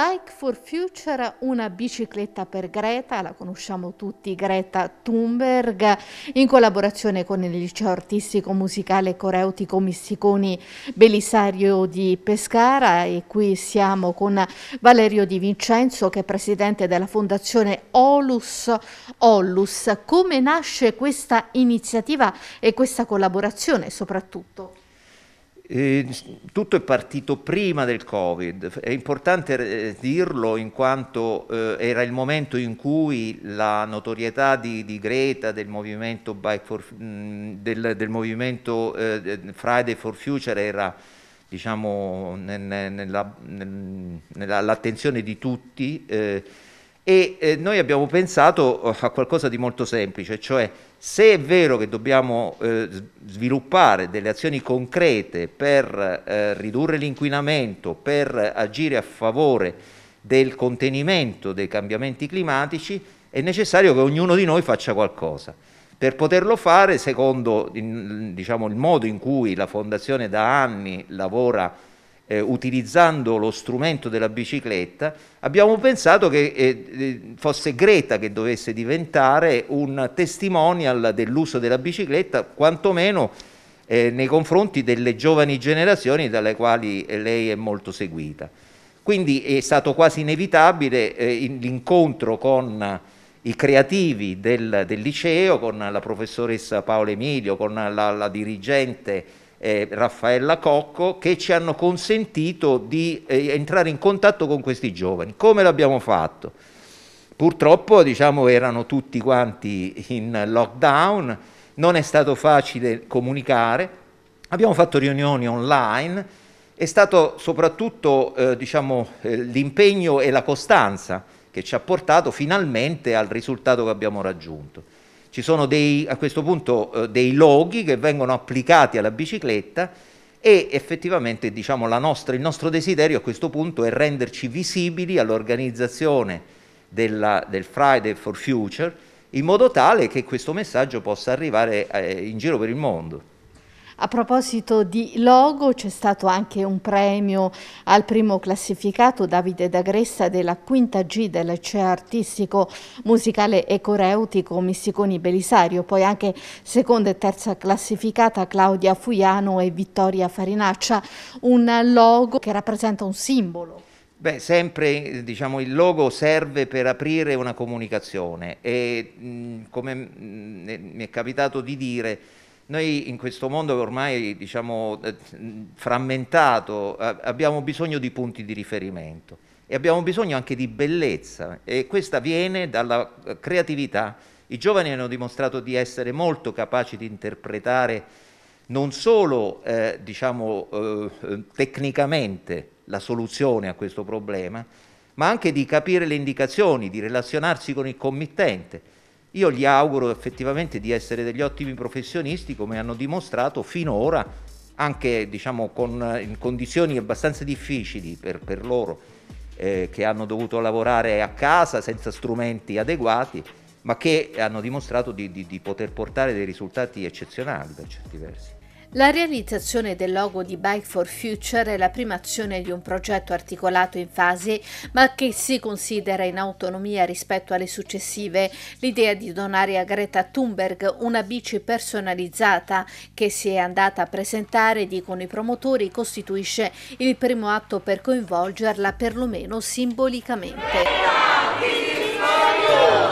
Bike for Future, una bicicletta per Greta, la conosciamo tutti, Greta Thunberg, in collaborazione con il liceo artistico musicale coreutico Missiconi Belisario di Pescara e qui siamo con Valerio Di Vincenzo che è presidente della fondazione Olus Ollus. Come nasce questa iniziativa e questa collaborazione soprattutto? tutto è partito prima del Covid, è importante eh, dirlo in quanto eh, era il momento in cui la notorietà di, di Greta, del movimento, for, mm, del, del movimento, eh, Friday for Future era diciamo, nell'attenzione nella, nella, di tutti. Eh, e eh, noi abbiamo pensato eh, a qualcosa di molto semplice, cioè se è vero che dobbiamo eh, sviluppare delle azioni concrete per eh, ridurre l'inquinamento, per agire a favore del contenimento dei cambiamenti climatici, è necessario che ognuno di noi faccia qualcosa. Per poterlo fare, secondo diciamo, il modo in cui la Fondazione da anni lavora eh, utilizzando lo strumento della bicicletta, abbiamo pensato che eh, eh, fosse Greta che dovesse diventare un testimonial dell'uso della bicicletta, quantomeno eh, nei confronti delle giovani generazioni dalle quali eh, lei è molto seguita. Quindi è stato quasi inevitabile eh, l'incontro con i creativi del, del, liceo, con la professoressa Paola Emilio, con la, la dirigente eh, Raffaella Cocco che ci hanno consentito di eh, entrare in contatto con questi giovani. Come l'abbiamo fatto? Purtroppo diciamo, erano tutti quanti in lockdown, non è stato facile comunicare, abbiamo fatto riunioni online, è stato soprattutto eh, diciamo, eh, l'impegno e la costanza che ci ha portato finalmente al risultato che abbiamo raggiunto. Ci sono dei, a questo punto eh, dei loghi che vengono applicati alla bicicletta e effettivamente diciamo, nostra, il nostro desiderio a questo punto è renderci visibili all'organizzazione della, del Friday for Future in modo tale che questo messaggio possa arrivare eh, in giro per il mondo. A proposito di logo c'è stato anche un premio al primo classificato Davide D'Agressa della quinta G del liceo artistico musicale e coreutico Missiconi Belisario, poi anche seconda e terza classificata Claudia Fuiano e Vittoria Farinaccia, un logo che rappresenta un simbolo. Beh, sempre diciamo, il logo serve per aprire una comunicazione e mm, come mm, mi è capitato di dire noi in questo mondo ormai diciamo, eh, frammentato eh, abbiamo bisogno di punti di riferimento e abbiamo bisogno anche di bellezza e questa viene dalla eh, creatività. I giovani hanno dimostrato di essere molto capaci di interpretare non solo eh, diciamo, eh, tecnicamente la soluzione a questo problema, ma anche di capire le indicazioni, di relazionarsi con il committente. Io gli auguro effettivamente di essere degli ottimi professionisti come hanno dimostrato finora, anche diciamo, con, in condizioni abbastanza difficili per, per loro, eh, che hanno dovuto lavorare a casa senza strumenti adeguati, ma che hanno dimostrato di, di, di poter portare dei risultati eccezionali per certi versi. La realizzazione del logo di Bike for Future è la prima azione di un progetto articolato in fasi, ma che si considera in autonomia rispetto alle successive. L'idea di donare a Greta Thunberg una bici personalizzata che si è andata a presentare, dicono i promotori, costituisce il primo atto per coinvolgerla perlomeno simbolicamente.